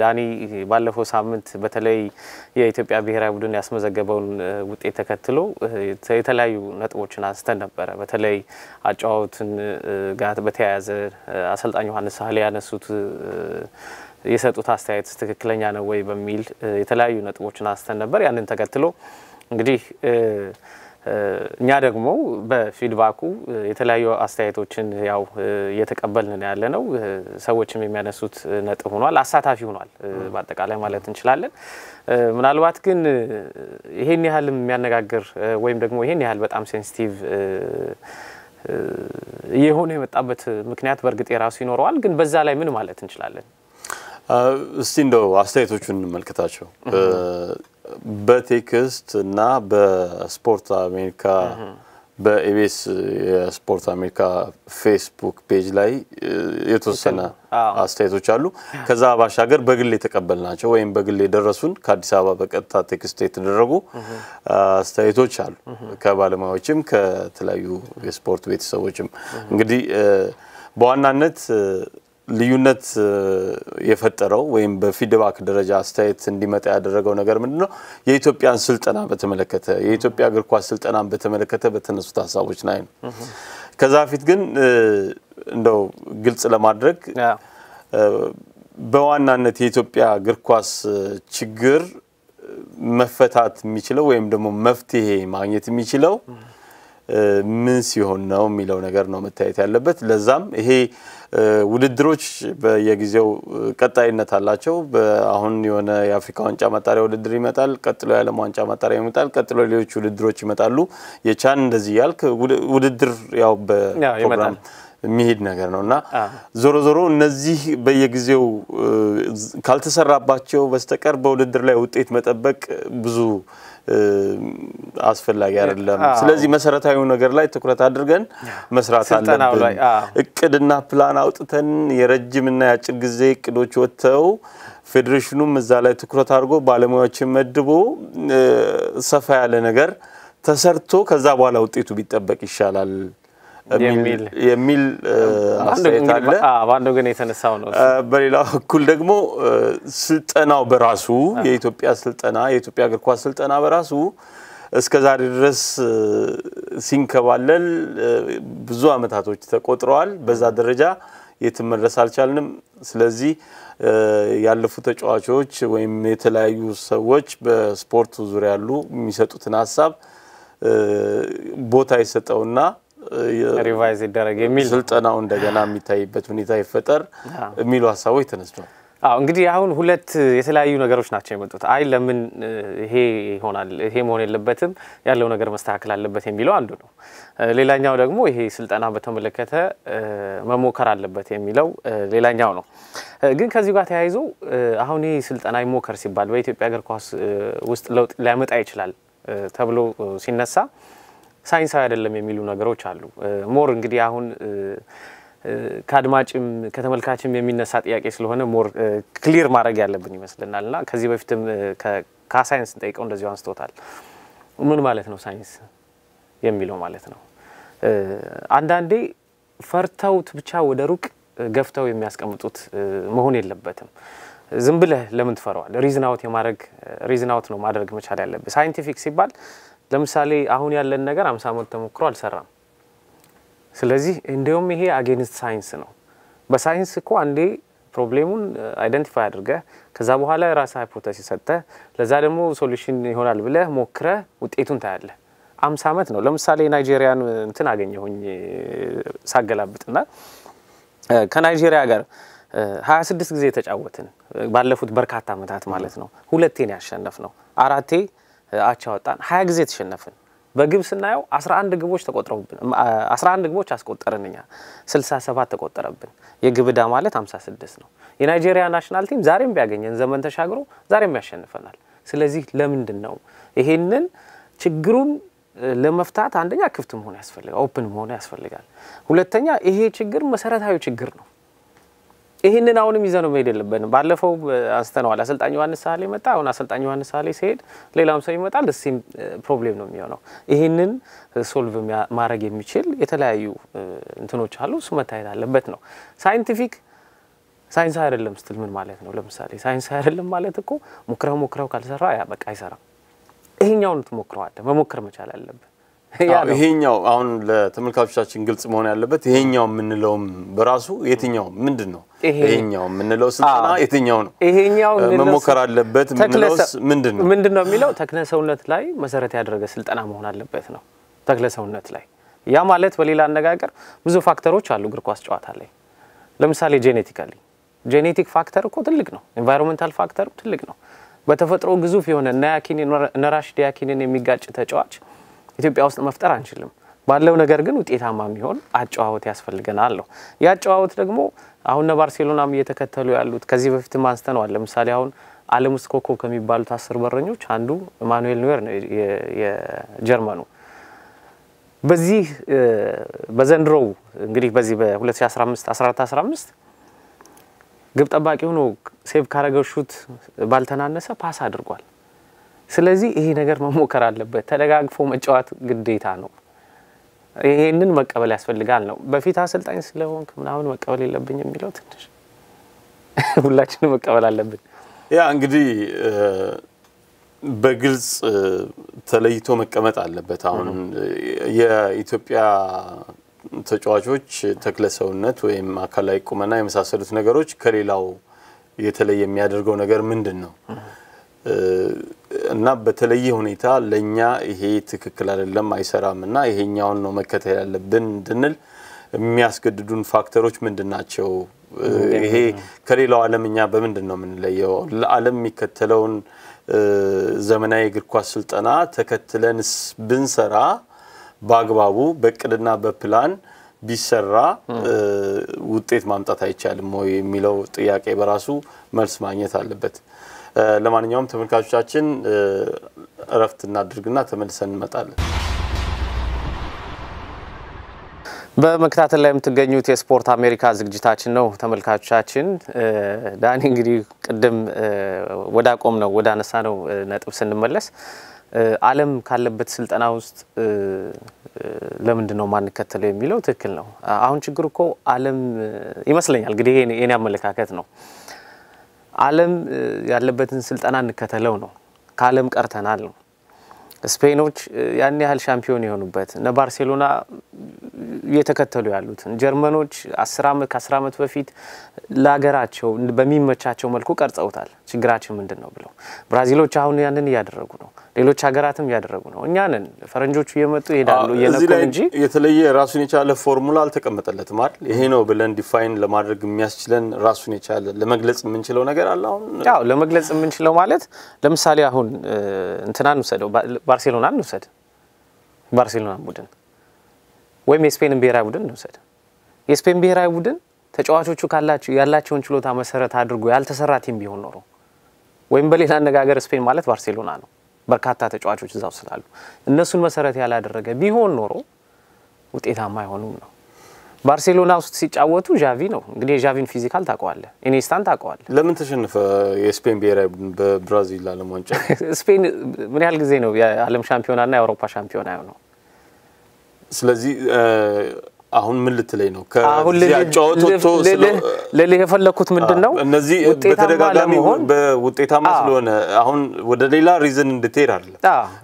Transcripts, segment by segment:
ዳኒ ባለፈው ሳምንት በተለይ የኢትዮጵያ ብሔራዊ ቡድን ያስመዘገበውን ውጤት ተከትሎ የተለያዩ ነጥቦችን አንስተን ነበረ። በተለይ አጫዋወትን ጋር በተያያዘ አሰልጣኝ ዮሐንስ ሳህሌ ያነሱት የሰጡት አስተያየት ትክክለኛ ነው ወይ በሚል የተለያዩ ነጥቦችን አንስተን ነበር። ያንን ተከትሎ እንግዲህ እኛ ደግሞ በፊድባኩ የተለያዩ አስተያየቶችን ያው እየተቀበልን ያለ ነው። ሰዎችም የሚያነሱት ነጥብ ሆኗል፣ አሳታፊ ሆኗል በአጠቃላይ ማለት እንችላለን። ምናልባት ግን ይሄን ያህል የሚያነጋግር ወይም ደግሞ ይሄን ያህል በጣም ሴንሲቲቭ የሆነ የመጣበት ምክንያት በእርግጥ የራሱ ይኖረዋል። ግን በዛ ላይ ምን ማለት እንችላለን? እስቲ እንደው አስተያየቶቹን እንመልከታቸው። በቴክስት እና በስፖርት አሜሪካ በኢቢኤስ የስፖርት አሜሪካ ፌስቡክ ፔጅ ላይ የተወሰነ አስተያየቶች አሉ። ከዛ ባሻገር በግል ናቸው ወይም በግል የደረሱን ከአዲስ አበባ በቀጥታ ቴክስት የተደረጉ አስተያየቶች አሉ፣ ከባለሙያዎችም ከተለያዩ የስፖርት ቤተሰቦችም እንግዲህ በዋናነት ልዩነት የፈጠረው ወይም በፊድባክ ደረጃ አስተያየት እንዲመጣ ያደረገው ነገር ምንድን ነው? የኢትዮጵያን ስልጠና በተመለከተ የኢትዮጵያ እግር ኳስ ስልጠናን በተመለከተ በተነሱት ሀሳቦች ላይ ነው። ከዛ በፊት ግን እንደው ግልጽ ለማድረግ በዋናነት የኢትዮጵያ እግር ኳስ ችግር መፈታት የሚችለው ወይም ደግሞ መፍትሄ ማግኘት የሚችለው ምን ሲሆን ነው የሚለው ነገር ነው መታየት ያለበት። ለዛም ይሄ ውድድሮች በየጊዜው ቀጣይነት አላቸው። አሁን የሆነ የአፍሪካ ዋንጫ ማጣሪያ ውድድር ይመጣል፣ ቀጥሎ የዓለም ዋንጫ ማጣሪያ ይመጣል፣ ቀጥሎ ሌሎች ውድድሮች ይመጣሉ። የቻን እንደዚህ ያልክ ውድድር ያው በፕሮግራም የሚሄድ ነገር ነው እና ዞሮ ዞሮ እነዚህ በየጊዜው ካልተሰራባቸው በስተቀር በውድድር ላይ ውጤት መጠበቅ ብዙ አስፈላጊ አይደለም። ስለዚህ መሰረታዊ ነገር ላይ ትኩረት አድርገን መስራት አለብን። እቅድና ፕላን አውጥተን የረጅምና የአጭር ጊዜ እቅዶች ወጥተው ፌዴሬሽኑም እዛ ላይ ትኩረት አድርጎ ባለሙያዎችን መድቦ ሰፋ ያለ ነገር ተሰርቶ ከዛ በኋላ ውጤቱ ቢጠበቅ ይሻላል። የሚል አስተያየት አለ። ግን የተነሳው ነው። በሌላ በኩል ደግሞ ስልጠናው በራሱ የኢትዮጵያ ስልጠና የኢትዮጵያ እግር ኳስ ስልጠና በራሱ እስከ ዛሬ ድረስ ሲንከባለል ብዙ አመታቶች ተቆጥረዋል። በዛ ደረጃ የትም መድረስ አልቻልንም። ስለዚህ ያለፉ ተጫዋቾች ወይም የተለያዩ ሰዎች በስፖርቱ ዙሪያ ያሉ የሚሰጡትን ሀሳብ ቦታ የሰጠውና ሪቫይዝ ይደረግ የሚል ስልጠናው እንደገና የሚታይበት ሁኔታ ይፈጠር የሚሉ ሀሳቦች ተነስቷል። አዎ እንግዲህ አሁን ሁለት የተለያዩ ነገሮች ናቸው የመጡት። አይ ለምን ይሄ ይሆናል፣ ይሄ መሆን የለበትም፣ ያለው ነገር መስተካከል አለበት የሚለው አንዱ ነው። ሌላኛው ደግሞ ይሄ ስልጠና በተመለከተ መሞከር አለበት የሚለው ሌላኛው ነው። ግን ከዚህ ጋር ተያይዞ አሁን ይህ ስልጠና ይሞከር ሲባል በኢትዮጵያ እግር ኳስ ውስጥ ለውጥ ሊያመጣ ይችላል ተብሎ ሲነሳ ሳይንሳዊ አይደለም የሚሉ ነገሮች አሉ። ሞር እንግዲህ አሁን ከአድማጭም ከተመልካችም የሚነሳ ጥያቄ ስለሆነ ሞር ክሊር ማድረግ ያለብን ይመስልናል። እና ከዚህ በፊትም ከሳይንስ እንጠይቀው እንደዚሁ አንስቶታል። ምን ማለት ነው ሳይንስ የሚለው ማለት ነው። አንዳንዴ ፈርተውት ብቻ ወደ ሩቅ ገፍተው የሚያስቀምጡት መሆን የለበትም። ዝም ብለህ ለምን ትፈረዋል? ሪዝናውት የማድረግ ሪዝናውት ነው ማድረግ መቻል ያለብህ። ሳይንቲፊክ ሲባል ለምሳሌ አሁን ያለን ነገር አምሳ ዓመት ተሞክሮ አልሰራም። ስለዚህ እንዲሁም ይሄ አጌንስት ሳይንስ ነው። በሳይንስ እኮ አንዴ ፕሮብሌሙን አይደንቲፋይ አድርገ ከዛ በኋላ ራስ ሃይፖቴሲስ ሰጠ ለዛ ደግሞ ሶሉሽን ይሆናል ብለ ሞክረ ውጤቱን ታያለ። አምሳ ዓመት ነው። ለምሳሌ ናይጄሪያን እንትን አገኘሁኝ ሳገላብጥና ከናይጄሪያ ጋር ሀያ ስድስት ጊዜ የተጫወትን ባለፉት በርካታ ዓመታት ማለት ነው። ሁለቴን ያሸነፍ ነው አራቴ አቻ ወጣን። ሀያ ጊዜ ተሸነፍን። በግብ ስናየው 11 ግቦች ተቆጥረውብን 11 ግቦች አስቆጠርን እኛ 67 ተቆጠረብን። የግብ ዕዳ ማለት 56 ነው። የናይጄሪያ ናሽናል ቲም ዛሬም ቢያገኘን ዘመን ተሻግሮ ዛሬም ያሸንፈናል። ስለዚህ ለምንድን ነው ይሄንን ችግሩን ለመፍታት አንደኛ ክፍት መሆን ያስፈልጋል፣ ኦፕን መሆን ያስፈልጋል። ሁለተኛ ይሄ ችግር መሰረታዊ ችግር ነው። ይህንን አሁንም ይዘ ነው መሄድ የለብንም። ባለፈው አንስተነዋል። አሰልጣኝ ዮሐንስ ሳሌ መጣ። አሁን አሰልጣኝ ዮሐንስ ሳሌ ሲሄድ ሌላም ሰው ይመጣል። እሲም ፕሮብሌም ነው የሚሆነው። ይህንን ሶልቭ ማድረግ የሚችል የተለያዩ እንትኖች አሉ። እሱ መታየት አለበት ነው ሳይንቲፊክ ሳይንስ አይደለም ስትል ምን ማለት ነው? ለምሳሌ ሳይንስ አይደለም ማለት እኮ ሞክረው ሞክረው ካልሰራ ያ በቃ አይሰራም። ይሄኛውን ትሞክረዋለህ፣ መሞከር መቻል አለብን። ይሄኛው አሁን ለተመልካቾቻችን ግልጽ መሆን ያለበት ይሄኛው የምንለውም በራሱ የትኛው ምንድን ነው? ይሄኛው የምንለው ስልጠና የትኛው ነው? ይሄኛው መሞከር አለበት ምንለውስ ምንድን ነው? ምንድን ነው የሚለው ተክለ ሰውነት ላይ መሰረት ያደረገ ስልጠና መሆን አለበት ነው። ተክለ ሰውነት ላይ ያ ማለት በሌላ አነጋገር ብዙ ፋክተሮች አሉ እግር ኳስ ጨዋታ ላይ ለምሳሌ ጄኔቲካሊ ጄኔቲክ ፋክተር እኮ ትልቅ ነው። ኤንቫይሮንመንታል ፋክተሩ ትልቅ ነው። በተፈጥሮ ግዙፍ የሆነ እነ ያኪን እነ ራሽድ የሚጋጭ ተጫዋች ኢትዮጵያ ውስጥ መፍጠር አንችልም። ባለው ነገር ግን ውጤታማ የሚሆን አጨዋወት ያስፈልገናል ነው። የአጨዋወት ደግሞ አሁን ባርሴሎናም እየተከተሉ ያሉት ከዚህ በፊትም አንስተነዋል። ለምሳሌ አሁን ዓለም ውስጥ ኮከብ ከሚባሉት አስር በረኞች አንዱ ማኑኤል ኖየር ነው የጀርመኑ። በዚህ በዘንድሮው እንግዲህ በዚህ በ2015 14 15 ግብ ጠባቂ ሆኖ ሴቭ ካረገው ሹት ባልተናነሰ ፓስ አድርጓል። ስለዚህ ይሄ ነገር መሞከር አለበት። ተደጋግፎ መጫወት ግዴታ ነው። ይሄንን መቀበል ያስፈልጋል ነው። በፊት አሰልጣኝ ስለሆንክ ምናምን መቀበል የለብኝ የሚለው ትንሽ ሁላችንም መቀበል አለብን። ያ እንግዲህ በግልጽ ተለይቶ መቀመጥ አለበት። አሁን የኢትዮጵያ ተጫዋቾች ተክለ ሰውነት ወይም አካላዊ ቁመና የመሳሰሉት ነገሮች ከሌላው የተለየ የሚያደርገው ነገር ምንድን ነው? እና በተለየ ሁኔታ ለእኛ ይሄ ትክክል አይደለም አይሰራም እና ይሄኛውን ነው መከተል ያለብን እንድንል የሚያስገድዱን ፋክተሮች ምንድን ናቸው? ይሄ ከሌላው ዓለም እኛ በምንድን ነው የምንለየው? ለዓለም የሚከተለውን ዘመናዊ እግር ኳስ ስልጠና ተከትለንስ ብንሰራ በአግባቡ በእቅድና በፕላን ቢሰራ ውጤት ማምጣት አይቻልም ወይ የሚለው ጥያቄ በራሱ መልስ ማግኘት አለበት። ለማንኛውም ተመልካቾቻችን እረፍት እናድርግና ተመልሰን እንመጣለን። በመከታተል ላይ የምትገኙት የስፖርት አሜሪካ ዝግጅታችን ነው። ተመልካቾቻችን ዳኒ እንግዲህ ቅድም ወዳቆም ነው ወዳነሳ ነው ነጥብ ስንመለስ ዓለም ካለበት ስልጠና ውስጥ ለምንድን ነው ማንከተለው የሚለው ትክክል ነው። አሁን ችግር እኮ ዓለም ይመስለኛል እንግዲህ የኔ አመለካከት ነው ዓለም ያለበትን ስልጠና እንከተለው ነው። ከዓለም ቀርተናል ነው። ስፔኖች ያን ያህል ሻምፒዮን የሆኑበት እነ ባርሴሎና እየተከተሉ ያሉትን ጀርመኖች ከአስር ዓመት በፊት ለሀገራቸው በሚመቻቸው መልኩ ቀርጸውታል። ችግራችን ምንድን ነው ብለው ብራዚሎች አሁን ያንን እያደረጉ ነው። ሌሎች ሀገራትም እያደረጉ ነው። እኛንን ፈረንጆቹ እየመጡ ይሄዳሉ እየነቁ እንጂ የተለየ ራሱን የቻለ ፎርሙላ አልተቀመጠለትም አይደል? ይሄ ነው ብለን ዲፋይን ለማድረግ የሚያስችለን ራሱን የቻለ ለመግለጽ የምንችለው ነገር አለ። አሁን ያው ለመግለጽ የምንችለው ማለት ለምሳሌ አሁን እንትናን ውሰደው፣ ባርሴሎና ውሰድ፣ ባርሴሎና ቡድን ወይም የስፔንን ብሔራዊ ቡድን እንውሰድ። የስፔን ብሔራዊ ቡድን ተጫዋቾቹ ካላቸው ያላቸውን ችሎታ መሰረት አድርጎ ያልተሰራ ቲም ቢሆን ኖረው ወይም በሌላ አነጋገር ስፔን ማለት ባርሴሎና ነው። በርካታ ተጫዋቾች እዛው ስላሉ እነሱን መሰረት ያላደረገ ቢሆን ኖሮ ውጤታማ አይሆኑም ነው። ባርሴሎና ውስጥ ሲጫወቱ ዣቪ ነው እንግዲህ የዣቪን ፊዚካል ታውቀዋለ፣ ኢኔስታን ታውቀዋለ። ለምን ተሸነፈ የስፔን ብሔራዊ ቡድን በብራዚል ዓለም ዋንጫ? ስፔን ምን ያህል ጊዜ ነው የዓለም ሻምፒዮናና የአውሮፓ ሻምፒዮና ነው? ስለዚህ አሁን ምን ልትለይ ነው? ከጫወት ወጥቶ ልልህ የፈለግኩት ምንድን ነው እነዚህ በተደጋጋሚ በውጤታማ ስለሆነ አሁን ወደ ሌላ ሪዝን እንድትሄድ አለ።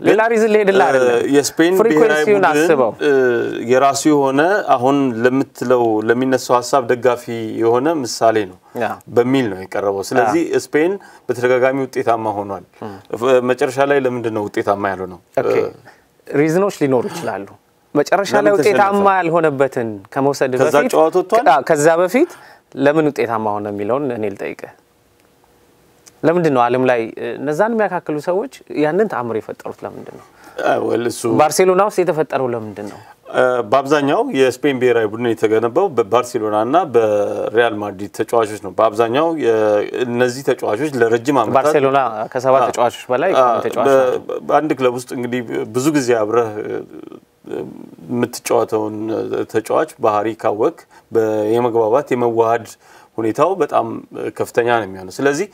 ሌላ ሪዝን ልሄድልህ አለ። የስፔን ብሔራዊ ቡድን የራሱ የሆነ አሁን ለምትለው ለሚነሳው ሀሳብ ደጋፊ የሆነ ምሳሌ ነው በሚል ነው የቀረበው። ስለዚህ ስፔን በተደጋጋሚ ውጤታማ ሆኗል። መጨረሻ ላይ ለምንድን ነው ውጤታማ ነው ሪዝኖች ሊኖሩ ይችላሉ። መጨረሻ ላይ ውጤታማ ያልሆነበትን ከመውሰድ በፊት ከዛ በፊት ለምን ውጤታማ ሆነ የሚለውን እኔ ልጠይቅህ። ለምንድን ነው አለም ላይ እነዛን የሚያካክሉ ሰዎች ያንን ተአምር የፈጠሩት ለምንድን ነው? ባርሴሎና ውስጥ የተፈጠረው ለምንድን ነው? በአብዛኛው የስፔን ብሔራዊ ቡድን የተገነባው በባርሴሎና ና በሪያል ማድሪድ ተጫዋቾች ነው። በአብዛኛው እነዚህ ተጫዋቾች ለረጅም ባርሴሎና ከሰባት ተጫዋቾች በላይ ተጫዋች ክለብ ውስጥ እንግዲህ ብዙ ጊዜ አብረህ የምትጫወተውን ተጫዋች ባህሪ ካወቅ የመግባባት የመዋሃድ ሁኔታው በጣም ከፍተኛ ነው የሚሆነው። ስለዚህ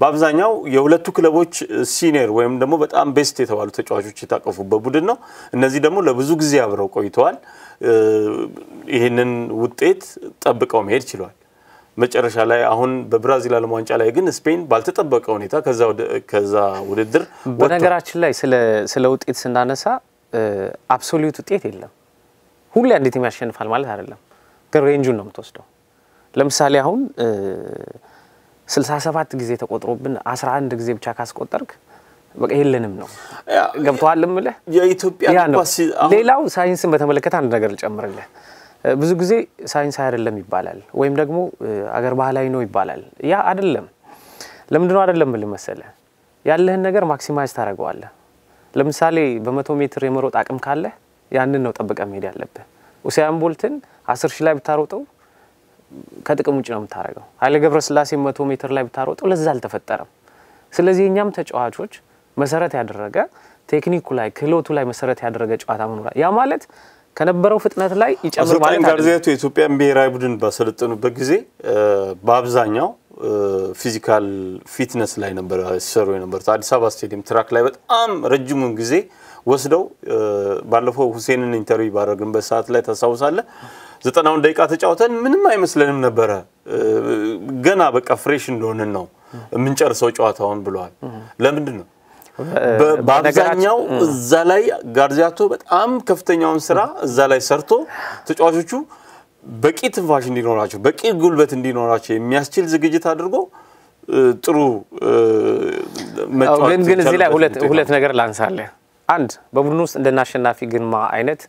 በአብዛኛው የሁለቱ ክለቦች ሲኒየር ወይም ደግሞ በጣም ቤስት የተባሉ ተጫዋቾች የታቀፉበት ቡድን ነው። እነዚህ ደግሞ ለብዙ ጊዜ አብረው ቆይተዋል። ይህንን ውጤት ጠብቀው መሄድ ችሏል። መጨረሻ ላይ አሁን በብራዚል ዓለም ዋንጫ ላይ ግን ስፔን ባልተጠበቀ ሁኔታ ከዛ ውድድር በነገራችን ላይ ስለ ውጤት ስናነሳ አብሶሊዩት ውጤት የለም። ሁሌ አንዴት የሚያሸንፋል ማለት አይደለም፣ ግን ሬንጁን ነው የምትወስደው። ለምሳሌ አሁን 67 ጊዜ ተቆጥሮብን 11 ጊዜ ብቻ ካስቆጠርክ በቃ የለንም ነው ገብተዋል ምልህ የኢትዮጵያ ሌላው ሳይንስን በተመለከተ አንድ ነገር ልጨምርልህ። ብዙ ጊዜ ሳይንስ አይደለም ይባላል፣ ወይም ደግሞ አገር ባህላዊ ነው ይባላል። ያ አይደለም። ለምንድነው አይደለም ብል መሰለህ ያለህን ነገር ማክሲማይዝ ታደርገዋለህ። ለምሳሌ በመቶ ሜትር የመሮጥ አቅም ካለ ያንን ነው ጠብቀ መሄድ ያለብህ። ኡሳይን ቦልትን አስር ሺህ ላይ ብታሮጠው ከጥቅም ውጭ ነው የምታደርገው። ኃይለ ስላሴ መቶ ሜትር ላይ ብታሮጠው ለዛ አልተፈጠረም። ስለዚህ እኛም ተጫዋቾች መሰረት ያደረገ ቴክኒኩ ላይ ክህሎቱ ላይ መሰረት ያደረገ ጨዋታ መኖር ያ ማለት ከነበረው ፍጥነት ላይ ይጨምር ማለት ነው። ጋርዜቱ የኢትዮጵያን ብሔራዊ ቡድን ባሰለጠኑበት ጊዜ በአብዛኛው ፊዚካል ፊትነስ ላይ ነበር ሲሰሩ የነበሩት። አዲስ አበባ ስቴዲየም ትራክ ላይ በጣም ረጅሙን ጊዜ ወስደው ባለፈው ሁሴንን ኢንተርቪው ባደረግንበት ሰዓት ላይ ታስታውሳለ ዘጠናውን ደቂቃ ተጫውተን ምንም አይመስለንም ነበረ። ገና በቃ ፍሬሽ እንደሆንን ነው የምንጨርሰው ጨዋታውን ብለዋል። ለምንድን ነው በአብዛኛው እዛ ላይ ጋርዚያቶ በጣም ከፍተኛውን ስራ እዛ ላይ ሰርቶ ተጫዋቾቹ በቂ ትንፋሽ እንዲኖራቸው በቂ ጉልበት እንዲኖራቸው የሚያስችል ዝግጅት አድርጎ ጥሩ ግን ግን እዚህ ላይ ሁለት ነገር ላንሳለ አንድ በቡድን ውስጥ እንደናሸናፊ ግንማ አይነት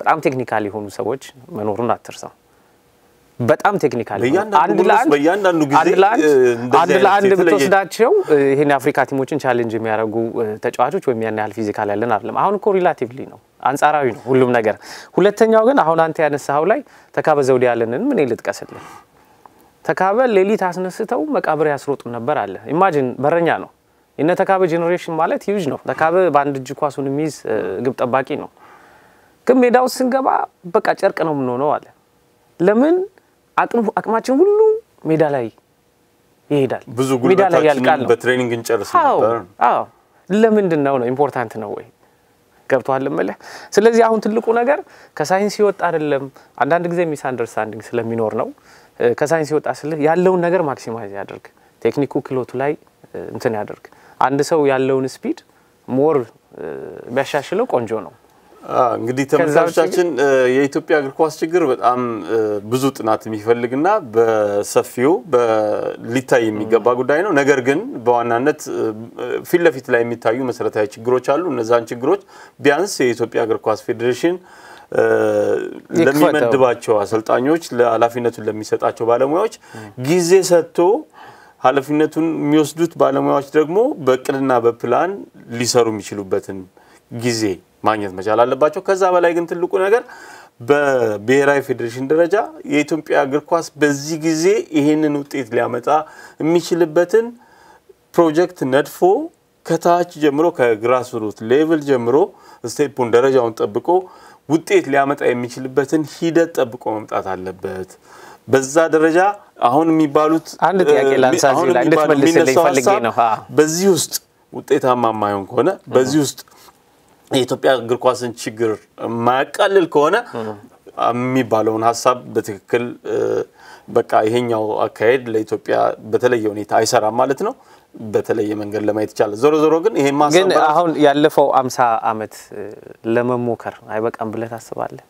በጣም ቴክኒካል የሆኑ ሰዎች መኖሩን አትርሰው በጣም ቴክኒካል አንድ ለአንድ ብትወስዳቸው ይህን የአፍሪካ ቲሞችን ቻሌንጅ የሚያደርጉ ተጫዋቾች ወይም ያን ያህል ፊዚካል ያለን አይደለም። አሁን እኮ ሪላቲቭሊ ነው፣ አንጻራዊ ነው ሁሉም ነገር። ሁለተኛው ግን አሁን አንተ ያነሳኸው ላይ ተካበ ዘውዴ ያለንን ምን ልጥቀስልን? ተካበ ሌሊት አስነስተው መቃብር ያስሮጡ ነበር አለ። ኢማጂን በረኛ ነው። የነ ተካበ ጄኔሬሽን ማለት ዩጅ ነው። ተካበ በአንድ እጅ ኳሱን የሚይዝ ግብ ጠባቂ ነው። ግን ሜዳ ስንገባ በቃ ጨርቅ ነው የምንሆነው አለ። ለምን አቅማችን ሁሉ ሜዳ ላይ ይሄዳል። ብዙ ሜዳ ላይ ያልቃል። በትሬኒንግ እንጨርስ ነበር። አዎ ለምንድን ነው ነው ኢምፖርታንት ነው ወይ ገብቷል እምልህ። ስለዚህ አሁን ትልቁ ነገር ከሳይንስ ይወጣ አይደለም፣ አንዳንድ ጊዜ ሚስ አንደርስታንዲንግ ስለሚኖር ነው። ከሳይንስ ይወጣ ስልህ ያለውን ነገር ማክሲማይዝ ያደርግ፣ ቴክኒኩ ክሎቱ ላይ እንትን ያደርግ። አንድ ሰው ያለውን ስፒድ ሞር ቢያሻሽለው ቆንጆ ነው። እንግዲህ ተመልካቾቻችን የኢትዮጵያ እግር ኳስ ችግር በጣም ብዙ ጥናት የሚፈልግና በሰፊው ሊታይ የሚገባ ጉዳይ ነው። ነገር ግን በዋናነት ፊት ለፊት ላይ የሚታዩ መሰረታዊ ችግሮች አሉ። እነዛን ችግሮች ቢያንስ የኢትዮጵያ እግር ኳስ ፌዴሬሽን ለሚመድባቸው አሰልጣኞች፣ ለኃላፊነቱን ለሚሰጣቸው ባለሙያዎች ጊዜ ሰጥቶ ኃላፊነቱን የሚወስዱት ባለሙያዎች ደግሞ በእቅድና በፕላን ሊሰሩ የሚችሉበትን ጊዜ ማግኘት መቻል አለባቸው። ከዛ በላይ ግን ትልቁ ነገር በብሔራዊ ፌዴሬሽን ደረጃ የኢትዮጵያ እግር ኳስ በዚህ ጊዜ ይህንን ውጤት ሊያመጣ የሚችልበትን ፕሮጀክት ነድፎ ከታች ጀምሮ ከግራስሩት ሌቭል ጀምሮ ስቴፑን ደረጃውን ጠብቆ ውጤት ሊያመጣ የሚችልበትን ሂደት ጠብቆ መምጣት አለበት። በዛ ደረጃ አሁን የሚባሉት አንድ ጥያቄ ላንሳ ነው። በዚህ ውስጥ ውጤታማ የማይሆን ከሆነ በዚህ ውስጥ የኢትዮጵያ እግር ኳስን ችግር ማያቃልል ከሆነ የሚባለውን ሀሳብ በትክክል በቃ ይሄኛው አካሄድ ለኢትዮጵያ በተለየ ሁኔታ አይሰራም ማለት ነው። በተለየ መንገድ ለማየት ይቻላል። ዞሮ ዞሮ ግን ይሄ ግን አሁን ያለፈው አምሳ አመት ለመሞከር አይበቃም ብለህ ታስባለህ?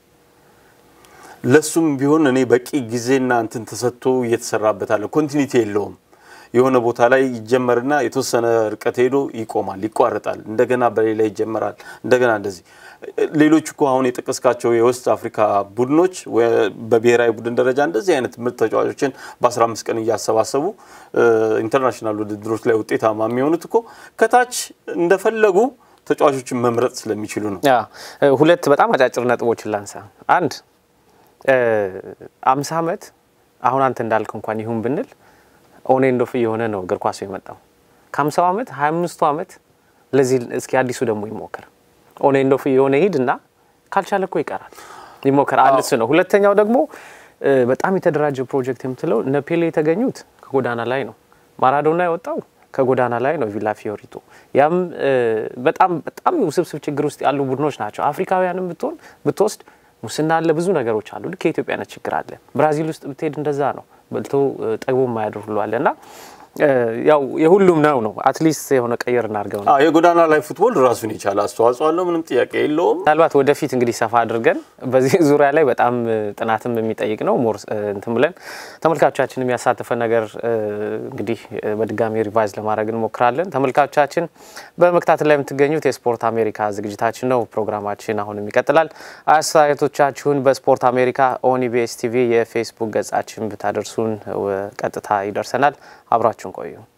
ለሱም ቢሆን እኔ በቂ ጊዜና እንትን ተሰጥቶ እየተሰራበታለ ኮንቲኒቲ የለውም። የሆነ ቦታ ላይ ይጀመርና የተወሰነ ርቀት ሄዶ ይቆማል፣ ይቋረጣል፣ እንደገና በሌላ ይጀመራል፣ እንደገና እንደዚህ ሌሎች እኮ አሁን የጠቀስካቸው የወስት አፍሪካ ቡድኖች በብሔራዊ ቡድን ደረጃ እንደዚህ አይነት ምርጥ ተጫዋቾችን በ15 ቀን እያሰባሰቡ ኢንተርናሽናል ውድድሮች ላይ ውጤታማ የሚሆኑት እኮ ከታች እንደፈለጉ ተጫዋቾችን መምረጥ ስለሚችሉ ነው። ሁለት በጣም አጫጭር ነጥቦችን ላንሳ። አንድ አምሳ ዓመት አሁን አንተ እንዳልክ እንኳን ይሁን ብንል ኦኔንዶፍ እየሆነ ነው እግር ኳሱ የመጣው። ከሀምሳው ዓመት ሀያ አምስቱ ዓመት ለዚህ እስኪ አዲሱ ደግሞ ይሞክር። ኦኔንዶፍ እየሆነ ሂድ እና ካልቻለ እኮ ይቀራል። ይሞክር አንድ ነው። ሁለተኛው ደግሞ በጣም የተደራጀ ፕሮጀክት የምትለው እነ ፔሌ የተገኙት ከጎዳና ላይ ነው። ማራዶና የወጣው ከጎዳና ላይ ነው ቪላ ፊዮሪቶ። ያም በጣም በጣም ውስብስብ ችግር ውስጥ ያሉ ቡድኖች ናቸው። አፍሪካውያንም ብትሆን ብትወስድ ሙስና አለ፣ ብዙ ነገሮች አሉ። ልክ ነት ችግር አለ። ብራዚል ውስጥ ብትሄድ እንደዛ ነው። በልቶ ጠግቦ ማያድር ሁሉ አለ እና ያው የሁሉም ነው ነው አትሊስት የሆነ ቀየር እናድርገው ነው። የጎዳና ላይ ፉትቦል ራሱን የቻለ አስተዋጽኦ አለው፣ ምንም ጥያቄ የለውም። ምናልባት ወደፊት እንግዲህ ሰፋ አድርገን በዚህ ዙሪያ ላይ በጣም ጥናትም የሚጠይቅ ነው። ሞር እንትን ብለን ተመልካቾቻችን የሚያሳትፈ ነገር እንግዲህ በድጋሚ ሪቫይዝ ለማድረግ እንሞክራለን። ተመልካቾቻችን በመክታተል ላይ የምትገኙት የስፖርት አሜሪካ ዝግጅታችን ነው። ፕሮግራማችን አሁንም ይቀጥላል። አስተያየቶቻችሁን በስፖርት አሜሪካ ኦኒቤስ ቲቪ የፌስቡክ ገጻችን ብታደርሱን ቀጥታ ይደርሰናል። አብራችሁን ቆዩ።